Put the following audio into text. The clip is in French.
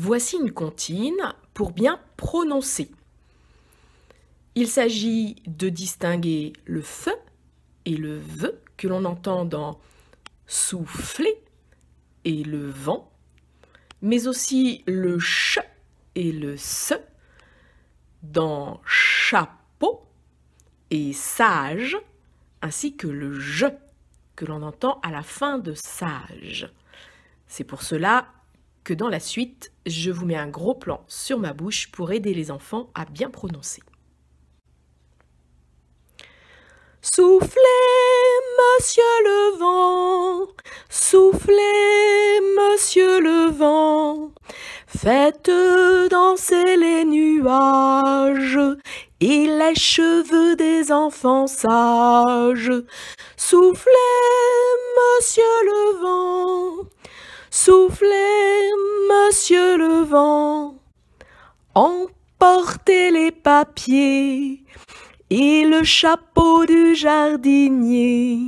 Voici une comptine pour bien prononcer. Il s'agit de distinguer le F et le V que l'on entend dans souffler et le vent, mais aussi le ch et le se dans chapeau et sage, ainsi que le je que l'on entend à la fin de sage. C'est pour cela dans la suite, je vous mets un gros plan sur ma bouche pour aider les enfants à bien prononcer. Soufflez, monsieur le vent, soufflez, monsieur le vent, faites danser les nuages et les cheveux des enfants sages. Soufflez, monsieur le vent, soufflez, monsieur le vent, emportez les papiers et le chapeau du jardinier.